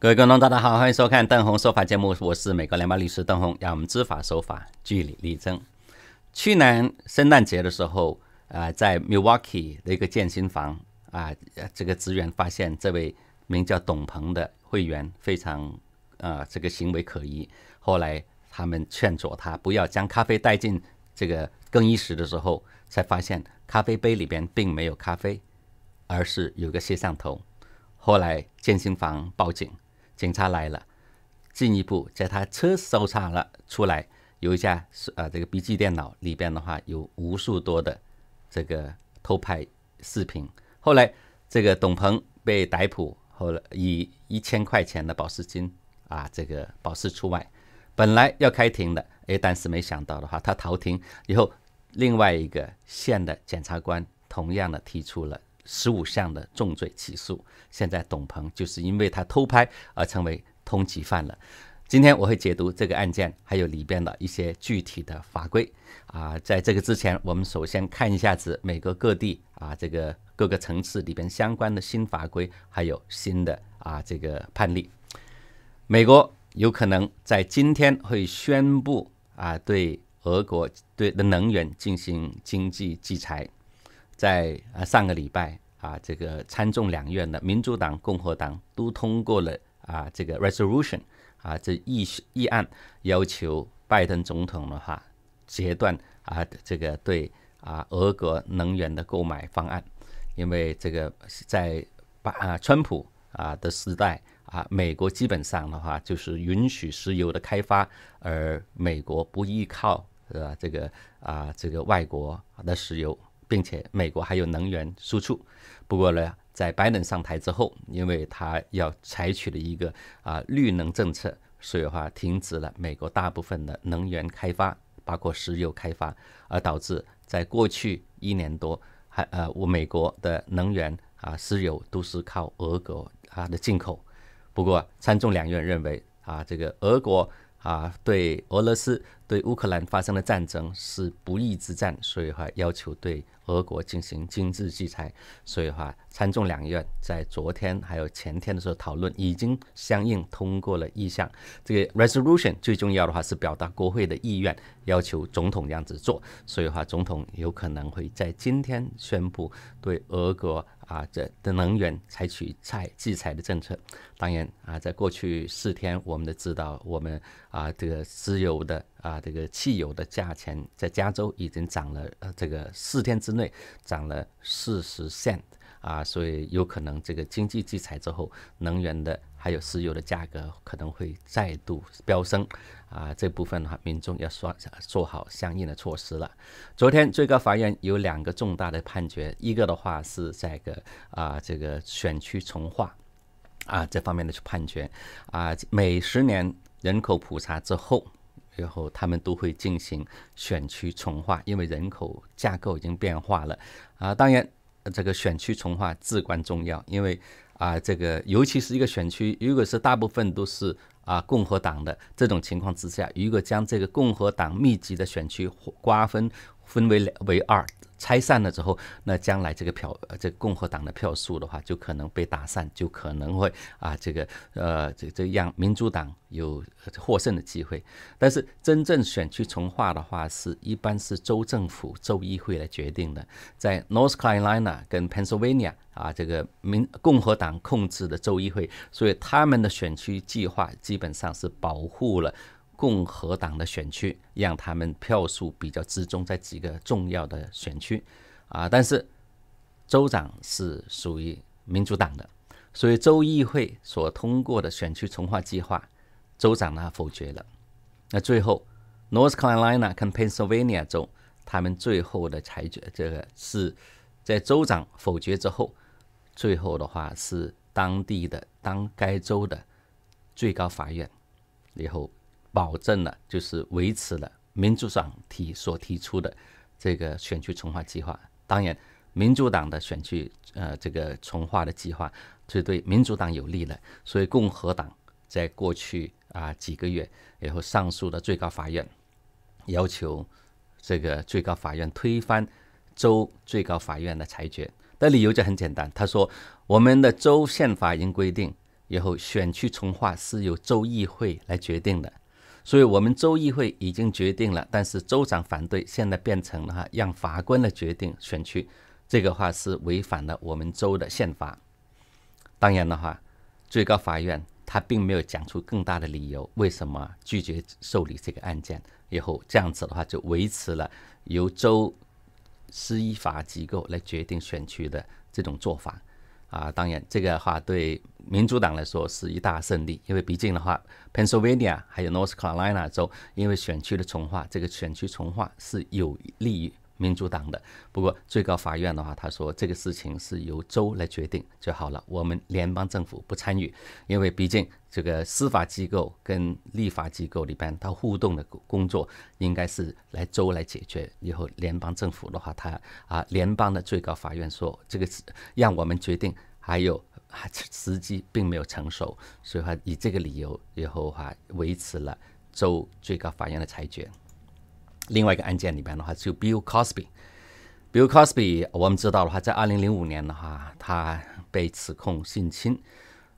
各位观众，大家好，欢迎收看邓红说法节目，我是美国联邦律师邓红，让我们知法守法，据理力争。去年圣诞节的时候，呃，在 Milwaukee 的一个健身房，啊，这个职员发现这位名叫董鹏的会员非常，啊，这个行为可疑。后来他们劝阻他不要将咖啡带进这个更衣室的时候，才发现咖啡杯里边并没有咖啡，而是有个摄像头。后来健身房报警。警察来了，进一步在他车搜查了出来，有一架是啊，这个笔记电脑里边的话有无数多的这个偷拍视频。后来这个董鹏被逮捕，后来以一千块钱的保释金啊，这个保释出外。本来要开庭的，哎，但是没想到的话，他逃庭以后，另外一个县的检察官同样的提出了。十五项的重罪起诉，现在董鹏就是因为他偷拍而成为通缉犯了。今天我会解读这个案件，还有里边的一些具体的法规啊。在这个之前，我们首先看一下子美国各地啊这个各个层次里边相关的新法规，还有新的啊这个判例。美国有可能在今天会宣布啊对俄国对的能源进行经济制裁。在啊上个礼拜啊，这个参众两院的民主党、共和党都通过了啊这个 resolution 啊这议议案，要求拜登总统的话，截断啊这个对啊俄国能源的购买方案，因为这个在巴啊川普啊的时代啊，美国基本上的话就是允许石油的开发，而美国不依靠是吧这个啊这个外国的石油。并且美国还有能源输出，不过呢，在拜登上台之后，因为他要采取了一个啊绿能政策，所以话停止了美国大部分的能源开发，包括石油开发，而导致在过去一年多，还呃，我美国的能源啊石油都是靠俄国啊的进口。不过参众两院认为啊，这个俄国。啊，对俄罗斯、对乌克兰发生的战争是不义之战，所以话要求对俄国进行经济制裁。所以话参众两院在昨天还有前天的时候讨论，已经相应通过了意向。这个 resolution 最重要的话是表达国会的意愿，要求总统这样子做。所以话总统有可能会在今天宣布对俄国。啊，这的能源采取采制裁的政策，当然啊，在过去四天，我们都知道，我们啊，这个石油的啊，这个汽油的价钱在加州已经涨了，呃，这个四天之内涨了四十 cent。啊，所以有可能这个经济制裁之后，能源的还有石油的价格可能会再度飙升，啊，这部分的话，民众要说做好相应的措施了。昨天最高法院有两个重大的判决，一个的话是在个啊这个选区重划啊这方面的判决，啊每十年人口普查之后，然后他们都会进行选区重划，因为人口架构已经变化了，啊，当然。这个选区重划至关重要，因为啊，这个尤其是一个选区，如果是大部分都是啊共和党的这种情况之下，如果将这个共和党密集的选区瓜分分为为二。拆散了之后，那将来这个票，呃、这共和党的票数的话，就可能被打散，就可能会啊，这个呃，这这让民主党有获胜的机会。但是，真正选区重划的话，是一般是州政府、州议会来决定的。在 North Carolina 跟 Pennsylvania 啊，这个民共和党控制的州议会，所以他们的选区计划基本上是保护了。共和党的选区让他们票数比较集中在几个重要的选区，啊，但是州长是属于民主党的，所以州议会所通过的选区重划计划，州长呢否决了。那最后，North Carolina 跟 Pennsylvania 州，他们最后的裁决，这个是在州长否决之后，最后的话是当地的当该州的最高法院，然后。保证了，就是维持了民主党提所提出的这个选区重划计划。当然，民主党的选区呃这个重划的计划是对民主党有利的。所以，共和党在过去啊几个月然后上诉到最高法院，要求这个最高法院推翻州最高法院的裁决。但理由就很简单，他说我们的州宪法已经规定以后选区重划是由州议会来决定的。所以我们州议会已经决定了，但是州长反对，现在变成了哈让法官来决定选区，这个话是违反了我们州的宪法。当然的话，最高法院他并没有讲出更大的理由，为什么拒绝受理这个案件，以后这样子的话就维持了由州司法机构来决定选区的这种做法。啊，当然，这个话对民主党来说是一大胜利，因为毕竟的话，Pennsylvania 还有 North Carolina 州，因为选区的重划，这个选区重划是有利于。民主党的，不过最高法院的话，他说这个事情是由州来决定就好了，我们联邦政府不参与，因为毕竟这个司法机构跟立法机构里边它互动的工作，应该是来州来解决。以后联邦政府的话，他啊，联邦的最高法院说这个是让我们决定，还有还时机并没有成熟，所以话以这个理由以后还维持了州最高法院的裁决。另外一个案件里边的话，就 Bill Cosby。Bill Cosby，我们知道的话在二零零五年的话，他被指控性侵。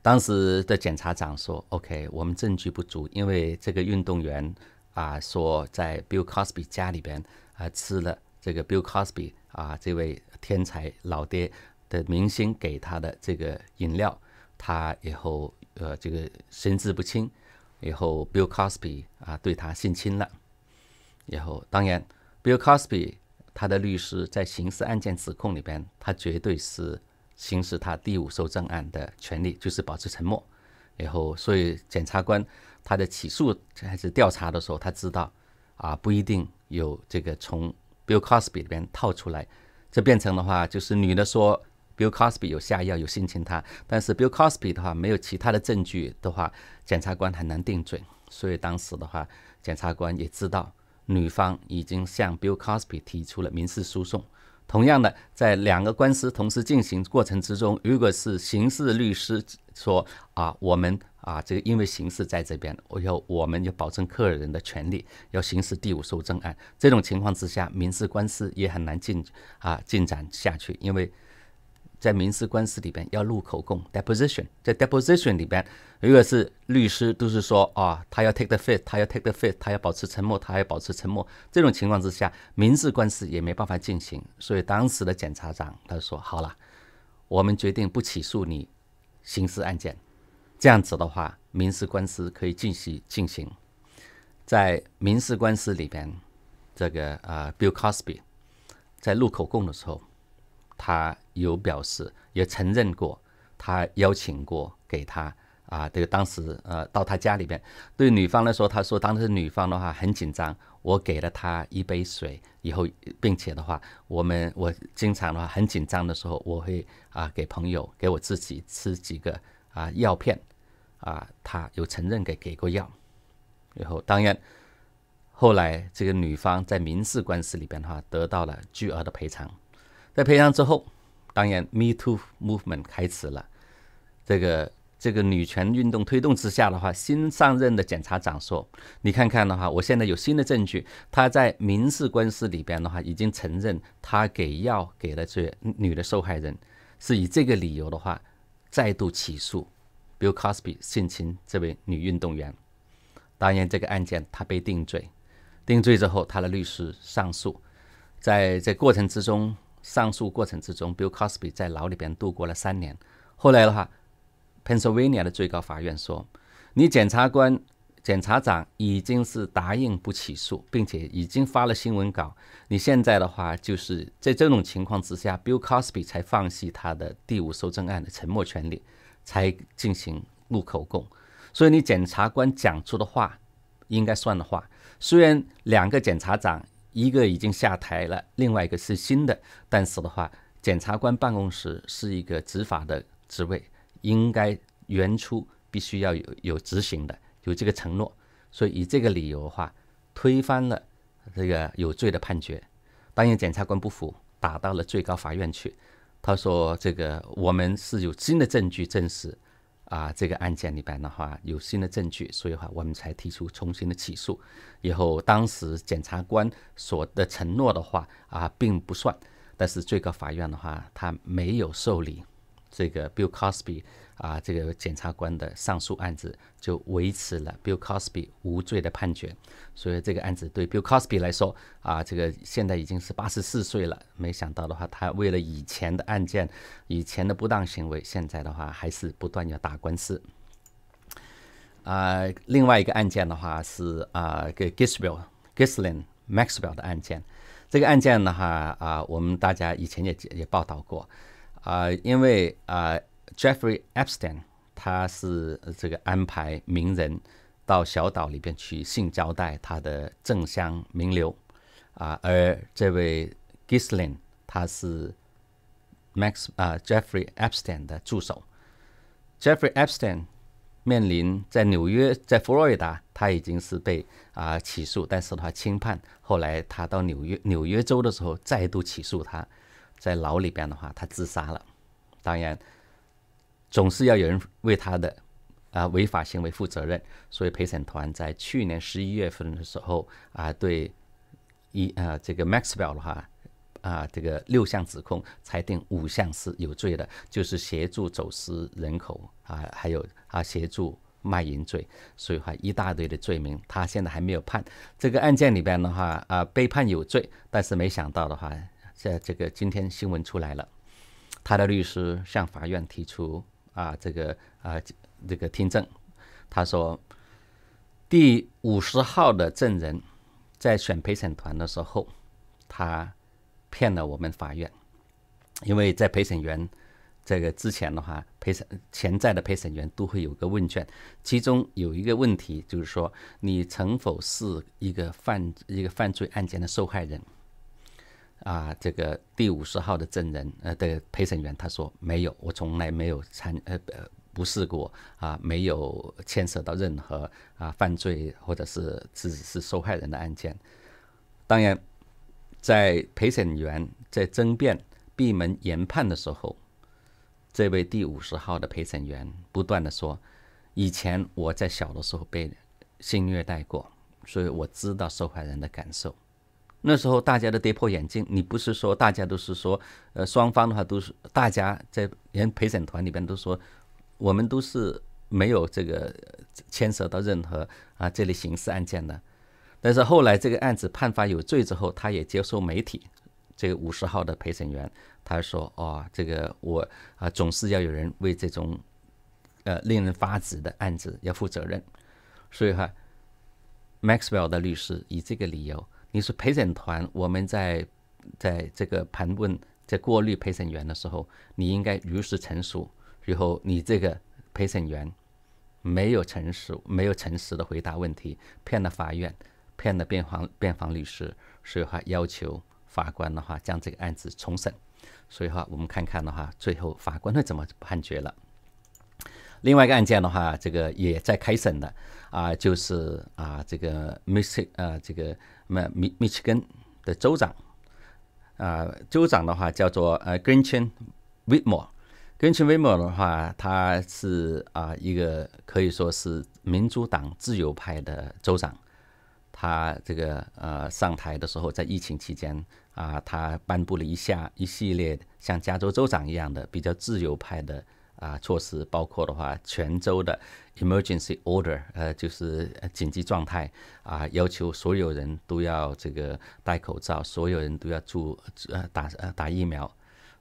当时的检察长说：“OK，我们证据不足，因为这个运动员啊，说在 Bill Cosby 家里边啊，吃了这个 Bill Cosby 啊，这位天才老爹的明星给他的这个饮料，他以后呃，这个神志不清，以后 Bill Cosby 啊，对他性侵了。”然后，当然，Bill Cosby 他的律师在刑事案件指控里边，他绝对是行使他第五受证案的权利，就是保持沉默。然后，所以检察官他在起诉还是调查的时候，他知道啊，不一定有这个从 Bill Cosby 里边套出来。这变成的话，就是女的说 Bill Cosby 有下药，有性侵他，但是 Bill Cosby 的话没有其他的证据的话，检察官很难定罪。所以当时的话，检察官也知道。女方已经向 Bill Cosby 提出了民事诉讼。同样的，在两个官司同时进行过程之中，如果是刑事律师说啊，我们啊，这个因为刑事在这边，我要，我们要保证客人的权利，要行使第五诉正案。这种情况之下，民事官司也很难进啊进展下去，因为。在民事官司里边要录口供 （deposition）。在 deposition 里边，如果是律师，都是说啊，他要 take the fifth，他要 take the fifth，他要保持沉默，他还保持沉默。这种情况之下，民事官司也没办法进行。所以当时的检察长他说：“好了，我们决定不起诉你，刑事案件这样子的话，民事官司可以进行进行。”在民事官司里边，这个呃，Bill Cosby 在录口供的时候，他。有表示，也承认过，他邀请过给他啊。这个当时呃，到他家里边，对女方来说，他说当时女方的话很紧张，我给了他一杯水以后，并且的话，我们我经常的话很紧张的时候，我会啊给朋友给我自己吃几个啊药片啊。他有承认给给过药，然后当然后来这个女方在民事官司里边的话得到了巨额的赔偿，在赔偿之后。当然，Me Too Movement 开始了。这个这个女权运动推动之下的话，新上任的检察长说：“你看看的话，我现在有新的证据。他在民事官司里边的话，已经承认他给药给了这女的受害人。是以这个理由的话，再度起诉 Bill Cosby 性侵这位女运动员。当然，这个案件他被定罪。定罪之后，他的律师上诉，在这过程之中。”上诉过程之中，Bill Cosby 在牢里边度过了三年。后来的话，Pennsylvania 的最高法院说，你检察官、检察长已经是答应不起诉，并且已经发了新闻稿。你现在的话，就是在这种情况之下，Bill Cosby 才放弃他的第五修正案的沉默权利，才进行录口供。所以，你检察官讲出的话，应该算的话，虽然两个检察长。一个已经下台了，另外一个是新的，但是的话，检察官办公室是一个执法的职位，应该原初必须要有有执行的，有这个承诺，所以以这个理由的话，推翻了这个有罪的判决。当然，检察官不服，打到了最高法院去，他说这个我们是有新的证据证实。啊，这个案件里边的话有新的证据，所以话我们才提出重新的起诉。以后当时检察官所的承诺的话啊，并不算。但是最高法院的话，他没有受理这个 Bill Cosby。啊，这个检察官的上诉案子就维持了 Bill Cosby 无罪的判决，所以这个案子对 Bill Cosby 来说啊，这个现在已经是八十四岁了。没想到的话，他为了以前的案件、以前的不当行为，现在的话还是不断要打官司。啊，另外一个案件的话是啊，给 Gisbell、Gislin Maxwell 的案件。这个案件的话啊，我们大家以前也也报道过啊，因为啊。Jeffrey Epstein，他是这个安排名人到小岛里边去性交代他的正商名流啊。而这位 g i s l i n 他是 Max 啊 Jeffrey Epstein 的助手。Jeffrey Epstein 面临在纽约，在佛罗里达，他已经是被啊起诉，但是的话轻判。后来他到纽约纽约州的时候，再度起诉他，在牢里边的话，他自杀了。当然。总是要有人为他的啊违法行为负责任，所以陪审团在去年十一月份的时候啊，对一啊这个 Maxwell 的话啊，这个六项指控裁定五项是有罪的，就是协助走私人口啊，还有啊协助卖淫罪，所以话一大堆的罪名，他现在还没有判。这个案件里边的话啊，被判有罪，但是没想到的话，在这个今天新闻出来了，他的律师向法院提出。啊，这个啊，这个听证，他说第五十号的证人在选陪审团的时候，他骗了我们法院，因为在陪审员这个之前的话，陪审潜在的陪审员都会有个问卷，其中有一个问题就是说，你曾否是一个犯一个犯罪案件的受害人？啊，这个第五十号的证人，呃，的陪审员他说没有，我从来没有参，呃，呃，不是过啊，没有牵涉到任何啊犯罪或者是自己是受害人的案件。当然，在陪审员在争辩闭门研判的时候，这位第五十号的陪审员不断的说，以前我在小的时候被性虐待过，所以我知道受害人的感受。那时候大家的跌破眼镜，你不是说大家都是说，呃，双方的话都是大家在连陪审团里边都说，我们都是没有这个牵涉到任何啊这类刑事案件的。但是后来这个案子判发有罪之后，他也接受媒体，这个五十号的陪审员他说哦，这个我啊总是要有人为这种呃令人发指的案子要负责任。所以哈，Maxwell 的律师以这个理由。你是陪审团，我们在在这个盘问、在过滤陪审员的时候，你应该如实陈述。然后你这个陪审员没有诚实、没有诚实的回答问题，骗了法院，骗了辩方、辩方律师，所以话要求法官的话将这个案子重审。所以话我们看看的话，最后法官会怎么判决了。另外一个案件的话，这个也在开审的啊，就是啊，这个 m i 米奇啊，这个密密密歇根的州长啊，州长的话叫做呃 g r e n c h n w h i t m o r e g r e n c h n Whitmore 的话，他是啊一个可以说是民主党自由派的州长，他这个呃上台的时候在疫情期间啊，他颁布了一下一系列像加州州长一样的比较自由派的。啊，措施包括的话，泉州的 emergency order，呃，就是紧急状态啊，要求所有人都要这个戴口罩，所有人都要注呃打呃打疫苗。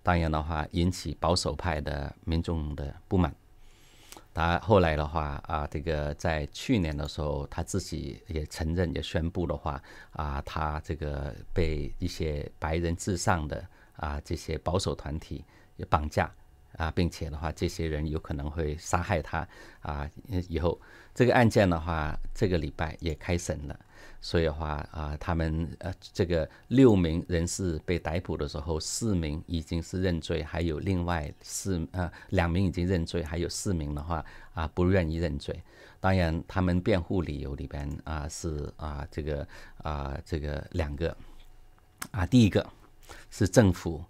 当然的话，引起保守派的民众的不满。他后来的话啊，这个在去年的时候，他自己也承认，也宣布的话啊，他这个被一些白人至上的啊这些保守团体也绑架。啊，并且的话，这些人有可能会杀害他啊。以后这个案件的话，这个礼拜也开审了。所以的话啊，他们呃，这个六名人士被逮捕的时候，四名已经是认罪，还有另外四呃两名已经认罪，还有四名的话啊不愿意认罪。当然，他们辩护理由里边啊是啊这个啊这个两个啊，第一个是政府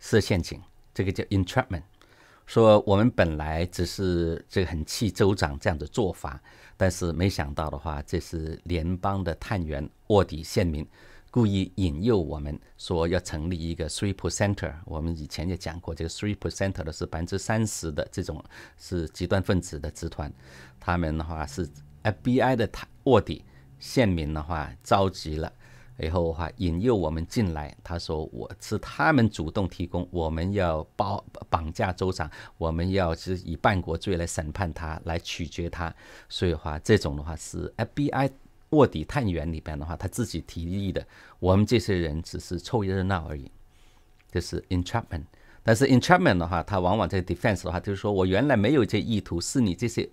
设陷阱，这个叫 e n treatment。说我们本来只是这个很气州长这样的做法，但是没想到的话，这是联邦的探员卧底县民故意引诱我们说要成立一个 Three Percenter。我们以前也讲过，这个 Three Percenter 的是百分之三十的这种是极端分子的集团。他们的话是 FBI 的探卧底县民的话召集了。然后的话引诱我们进来，他说我是他们主动提供，我们要包绑架州长，我们要是以叛国罪来审判他，来取决他。所以话这种的话是 FBI 卧底探员里边的话他自己提议的，我们这些人只是凑热闹而已。这是 entrapment，但是 entrapment 的话，他往往在 defense 的话就是说我原来没有这意图，是你这些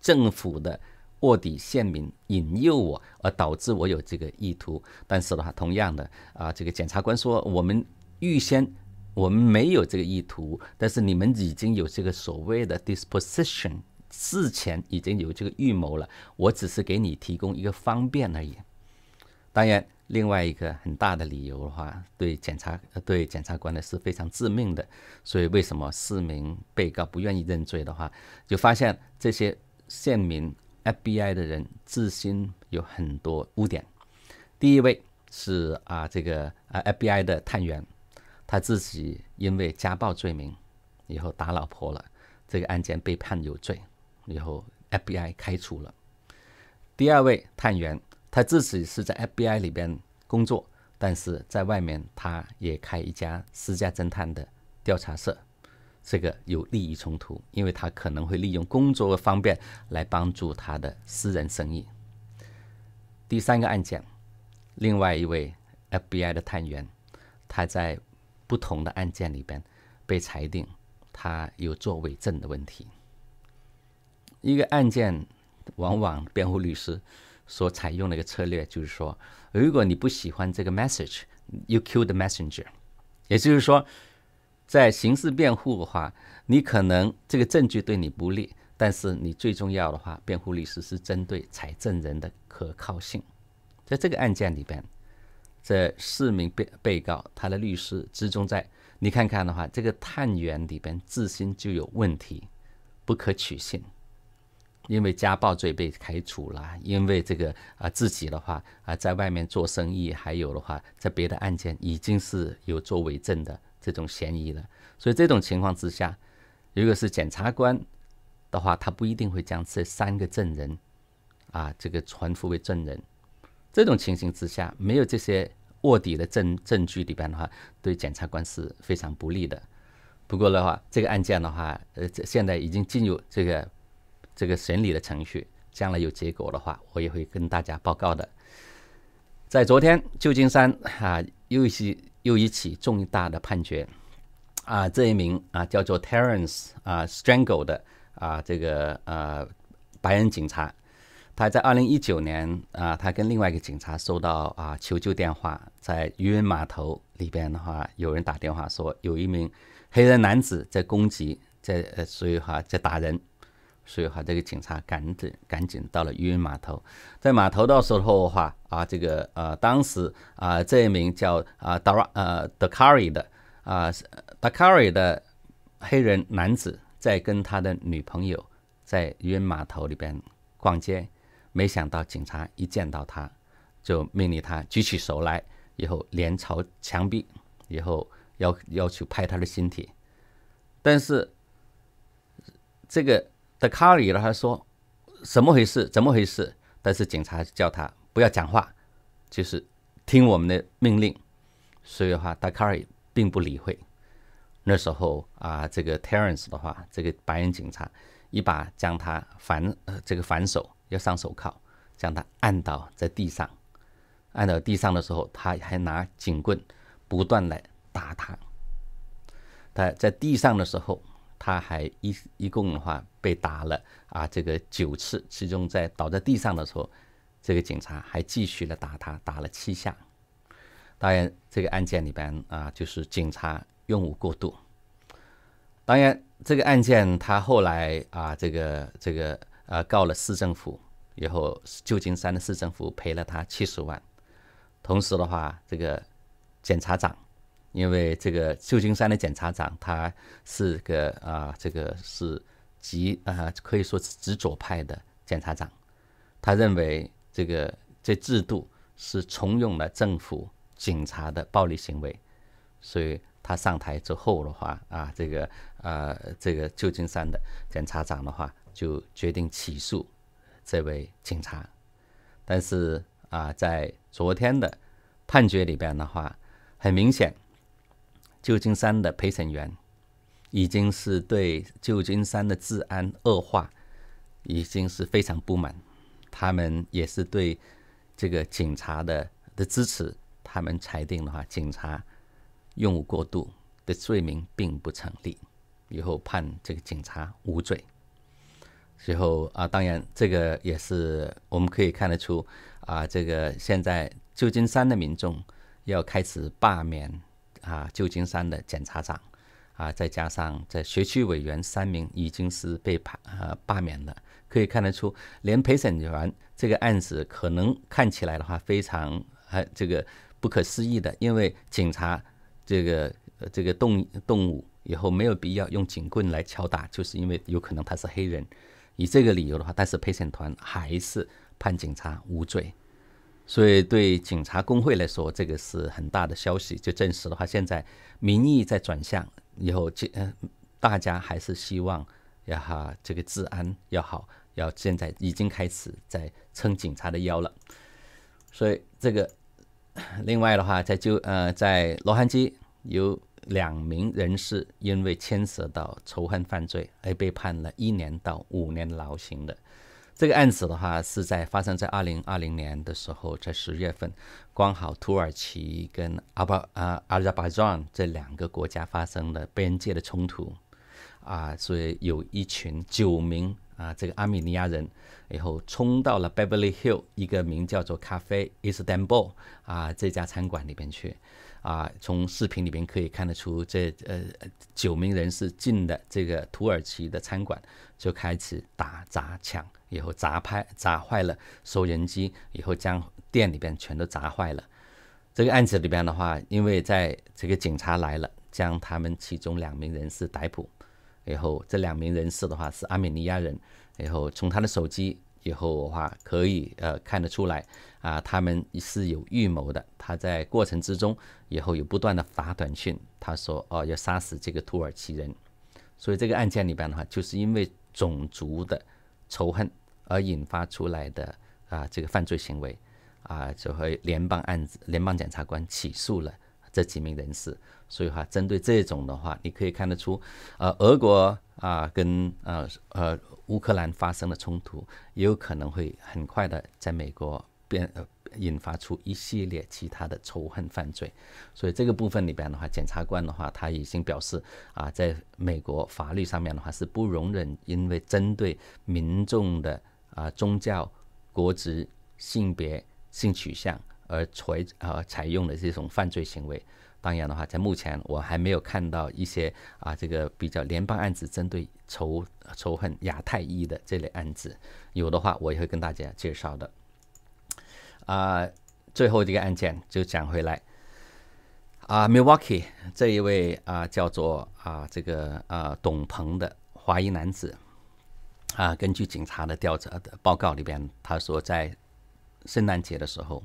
政府的。卧底县民引诱我，而导致我有这个意图。但是的话，同样的啊，这个检察官说，我们预先我们没有这个意图，但是你们已经有这个所谓的 disposition，事前已经有这个预谋了。我只是给你提供一个方便而已。当然，另外一个很大的理由的话，对检察对检察官的是非常致命的。所以，为什么四名被告不愿意认罪的话，就发现这些县民。FBI 的人自身有很多污点。第一位是啊，这个啊，FBI 的探员，他自己因为家暴罪名，以后打老婆了，这个案件被判有罪，以后 FBI 开除了。第二位探员，他自己是在 FBI 里边工作，但是在外面他也开一家私家侦探的调查社。这个有利益冲突，因为他可能会利用工作方便来帮助他的私人生意。第三个案件，另外一位 FBI 的探员，他在不同的案件里边被裁定他有作伪证的问题。一个案件往往辩护律师所采用的一个策略就是说，如果你不喜欢这个 message，you kill the messenger，也就是说。在刑事辩护的话，你可能这个证据对你不利，但是你最重要的话，辩护律师是针对采证人的可靠性。在这个案件里边，这四名被被告他的律师集中在你看看的话，这个探员里边自身就有问题，不可取信，因为家暴罪被开除了，因为这个啊自己的话啊在外面做生意，还有的话在别的案件已经是有作伪证的。这种嫌疑的。所以这种情况之下，如果是检察官的话，他不一定会将这三个证人啊这个传呼为证人。这种情形之下，没有这些卧底的证证据里边的话，对检察官是非常不利的。不过的话，这个案件的话，呃，现在已经进入这个这个审理的程序，将来有结果的话，我也会跟大家报告的。在昨天，旧金山啊，又是。又一起重大的判决，啊，这一名啊叫做 Terence 啊 Strangle 的啊这个啊白人警察，他在二零一九年啊，他跟另外一个警察收到啊求救电话，在渔人码头里边的话，有人打电话说有一名黑人男子在攻击，在呃所以哈在打人。所以话，这个警察赶紧赶紧到了渔人码头，在码头到时候的话啊，这个呃，当时啊，这一名叫啊达呃，德卡瑞的啊德卡瑞的黑人男子在跟他的女朋友在渔人码头里边逛街，没想到警察一见到他，就命令他举起手来，以后脸朝墙壁，以后要要去拍他的身体，但是这个。德卡里 a 呢？他说：“怎么回事？怎么回事？”但是警察叫他不要讲话，就是听我们的命令。所以的话德卡里并不理会。那时候啊，这个 Terence 的话，这个白人警察一把将他反呃这个反手要上手铐，将他按倒在地上。按到地上的时候，他还拿警棍不断来打他。他在地上的时候。他还一一共的话被打了啊，这个九次，其中在倒在地上的时候，这个警察还继续的打他，打了七下。当然，这个案件里边啊，就是警察用武过度。当然，这个案件他后来啊，这个这个呃告了市政府，然后旧金山的市政府赔了他七十万，同时的话，这个检察长。因为这个旧金山的检察长，他是个啊，这个是极啊，可以说是极左派的检察长，他认为这个这制度是重用了政府警察的暴力行为，所以他上台之后的话啊，这个啊，这个旧金山的检察长的话就决定起诉这位警察，但是啊，在昨天的判决里边的话，很明显。旧金山的陪审员已经是对旧金山的治安恶化已经是非常不满，他们也是对这个警察的的支持，他们裁定的话，警察用武过度的罪名并不成立，以后判这个警察无罪。随后啊，当然这个也是我们可以看得出啊，这个现在旧金山的民众要开始罢免。啊，旧金山的检察长，啊，再加上在学区委员三名已经是被判呃罢免了，可以看得出，连陪审团这个案子可能看起来的话非常啊这个不可思议的，因为警察这个这个动动物以后没有必要用警棍来敲打，就是因为有可能他是黑人，以这个理由的话，但是陪审团还是判警察无罪。所以，对警察工会来说，这个是很大的消息。就证实的话，现在民意在转向，以后，嗯，大家还是希望，要哈，这个治安要好，要现在已经开始在撑警察的腰了。所以，这个另外的话，在就，呃，在洛杉矶有两名人士因为牵涉到仇恨犯罪，而被判了一年到五年牢刑的。这个案子的话，是在发生在二零二零年的时候，在十月份，刚好土耳其跟阿巴啊阿塞巴疆这两个国家发生了边界的冲突，啊，所以有一群九名啊这个阿米尼亚人，然后冲到了 Beverly Hill 一个名叫做咖啡 Istanbul 啊这家餐馆里边去。啊，从视频里面可以看得出，这呃九名人士进的这个土耳其的餐馆，就开始打砸抢，以后砸拍砸坏了收银机，以后将店里边全都砸坏了。这个案子里边的话，因为在这个警察来了，将他们其中两名人士逮捕，然后这两名人士的话是阿米尼亚人，然后从他的手机。以后的话，可以呃看得出来啊，他们是有预谋的。他在过程之中，以后有不断的发短信，他说哦要杀死这个土耳其人，所以这个案件里边的话，就是因为种族的仇恨而引发出来的啊这个犯罪行为啊，就会联邦案子，联邦检察官起诉了这几名人士。所以哈，针对这种的话，你可以看得出，呃，俄国。啊，跟呃呃乌克兰发生了冲突，也有可能会很快的在美国变呃引发出一系列其他的仇恨犯罪，所以这个部分里边的话，检察官的话他已经表示啊，在美国法律上面的话是不容忍因为针对民众的啊宗教、国籍、性别、性取向而采呃采用的这种犯罪行为。当然的话，在目前我还没有看到一些啊，这个比较联邦案子针对仇仇恨亚太裔的这类案子，有的话我也会跟大家介绍的。啊，最后一个案件就讲回来。啊，Milwaukee 这一位啊叫做啊这个啊董鹏的华裔男子，啊，根据警察的调查的报告里边，他说在圣诞节的时候。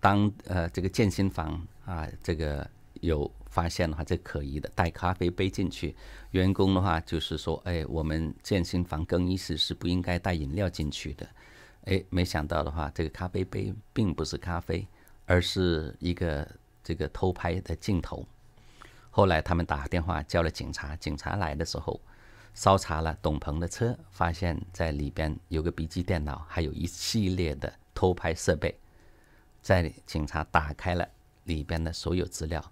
当呃这个健身房啊，这个有发现的话，这可疑的带咖啡杯进去，员工的话就是说，哎，我们健身房更衣室是不应该带饮料进去的，哎，没想到的话，这个咖啡杯并不是咖啡，而是一个这个偷拍的镜头。后来他们打电话叫了警察，警察来的时候，搜查了董鹏的车，发现在里边有个笔记电脑，还有一系列的偷拍设备。在警察打开了里边的所有资料，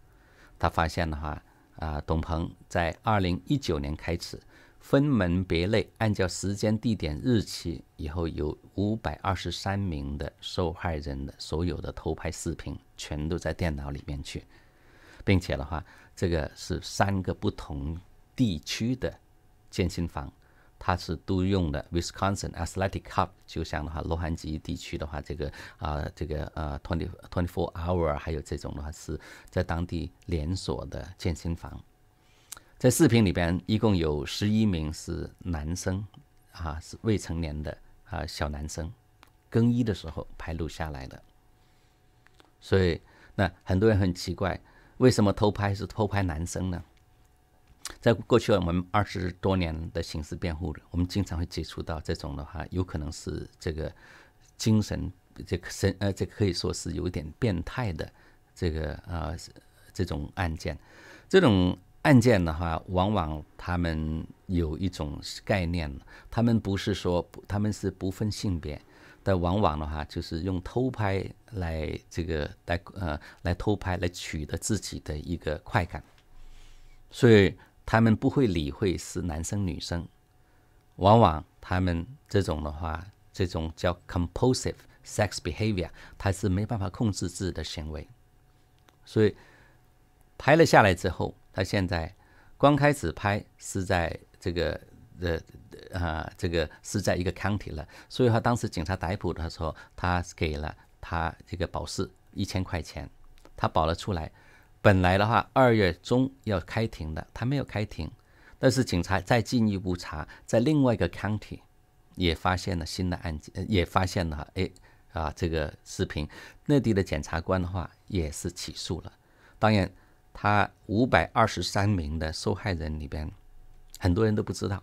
他发现的话，啊，董鹏在二零一九年开始分门别类，按照时间、地点、日期，以后有五百二十三名的受害人的所有的偷拍视频，全都在电脑里面去，并且的话，这个是三个不同地区的健身房。他是都用的 Wisconsin Athletic c u b 就像的话，洛杉矶地区的话，这个啊，这个呃，twenty twenty four hour，还有这种的话，是在当地连锁的健身房。在视频里边，一共有十一名是男生啊，是未成年的啊小男生，更衣的时候拍录下来的。所以，那很多人很奇怪，为什么偷拍是偷拍男生呢？在过去我们二十多年的刑事辩护我们经常会接触到这种的话，有可能是这个精神，这神呃，这可以说是有点变态的这个啊，这种案件，这种案件的话，往往他们有一种概念，他们不是说他们是不分性别，但往往的话就是用偷拍来这个来呃来偷拍来取得自己的一个快感，所以。他们不会理会是男生女生，往往他们这种的话，这种叫 compulsive sex behavior，他是没办法控制自己的行为，所以拍了下来之后，他现在刚开始拍是在这个呃啊这个是在一个 county 了，所以他当时警察逮捕的时候，他给了他这个保释一千块钱，他保了出来。本来的话，二月中要开庭的，他没有开庭，但是警察再进一步查，在另外一个 county 也发现了新的案件，也发现了哎，啊，这个视频，内地的检察官的话也是起诉了。当然，他五百二十三名的受害人里边，很多人都不知道，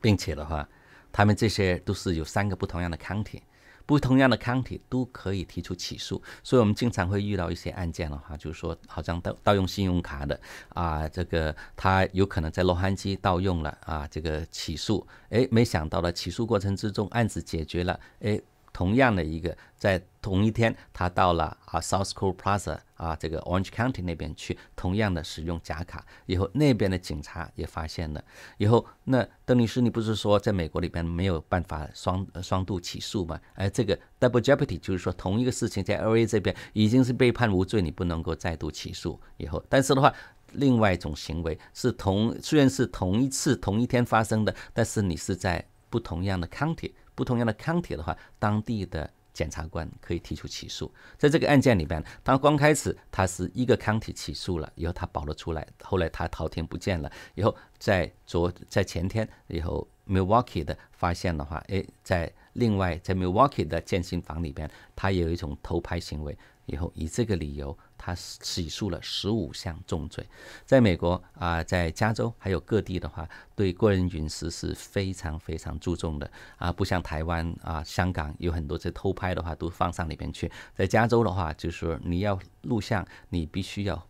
并且的话，他们这些都是有三个不同样的 county。不同样的抗体都可以提出起诉，所以我们经常会遇到一些案件的话，就是说好像盗盗用信用卡的啊，这个他有可能在洛杉矶盗用了啊，这个起诉，哎，没想到的起诉过程之中案子解决了，哎。同样的一个，在同一天，他到了啊 South c o o l Plaza 啊，这个 Orange County 那边去，同样的使用假卡，以后那边的警察也发现了。以后，那邓女士，你不是说在美国里边没有办法双双度起诉吗？哎，这个 Double Jeopardy 就是说，同一个事情在 LA 这边已经是被判无罪，你不能够再度起诉以后。但是的话，另外一种行为是同，虽然是同一次、同一天发生的，但是你是在不同样的 county。不同样的抗体的话，当地的检察官可以提出起诉。在这个案件里边，他刚开始他是一个抗体起诉了，以后他保了出来，后来他逃庭不见了，以后在昨在前天以后，Milwaukee 的发现的话，哎，在另外在 Milwaukee 的健身房里边，他也有一种偷拍行为，以后以这个理由。他起诉了十五项重罪，在美国啊，在加州还有各地的话，对个人隐私是非常非常注重的啊，不像台湾啊、香港有很多这偷拍的话都放上里面去，在加州的话，就是你要录像，你必须要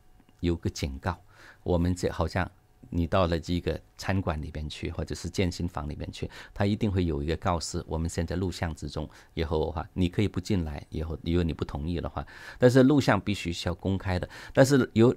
有个警告。我们这好像。你到了这个餐馆里边去，或者是健身房里边去，他一定会有一个告示。我们现在录像之中，以后的话，你可以不进来，以后，如果你不同意的话，但是录像必须要公开的。但是有，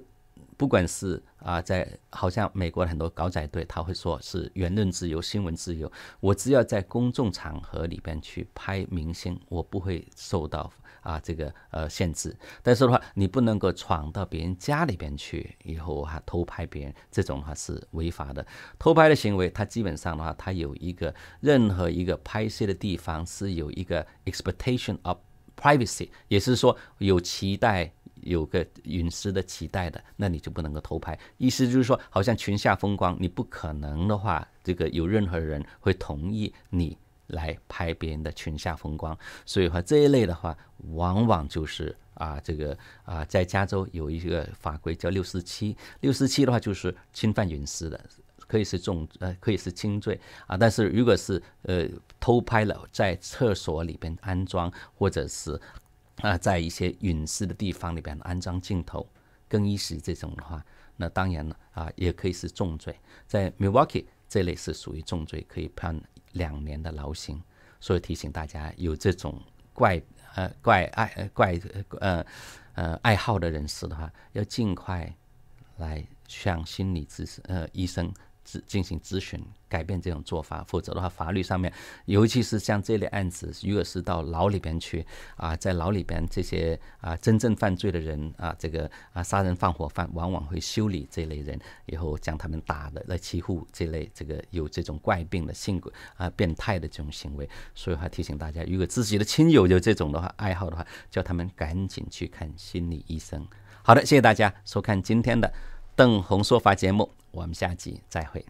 不管是啊，在好像美国很多狗仔队，他会说是言论自由、新闻自由。我只要在公众场合里边去拍明星，我不会受到。啊，这个呃限制，但是的话，你不能够闯到别人家里边去，以后还偷拍别人，这种的话是违法的。偷拍的行为，它基本上的话，它有一个任何一个拍摄的地方是有一个 expectation of privacy，也是说有期待，有个隐私的期待的，那你就不能够偷拍。意思就是说，好像群下风光，你不可能的话，这个有任何人会同意你。来拍别人的裙下风光，所以话这一类的话，往往就是啊，这个啊，在加州有一个法规叫六十七，六十七的话就是侵犯隐私的，可以是重呃，可以是轻罪啊。但是如果是呃偷拍了在厕所里边安装，或者是啊在一些隐私的地方里边安装镜头、更衣室这种的话，那当然了啊，也可以是重罪。在 Milwaukee 这类是属于重罪，可以判。两年的劳心，所以提醒大家，有这种怪呃怪爱呃怪呃呃爱好的人士的话，要尽快来向心理咨询呃医生。进行咨询，改变这种做法，否则的话，法律上面，尤其是像这类案子，如果是到牢里边去啊，在牢里边这些啊真正犯罪的人啊，这个啊杀人放火犯，往往会修理这类人，以后将他们打的来欺负这类这个有这种怪病的性格啊变态的这种行为，所以还提醒大家，如果自己的亲友有这种的话爱好的话，叫他们赶紧去看心理医生。好的，谢谢大家收看今天的邓红说法节目。我们下集再会。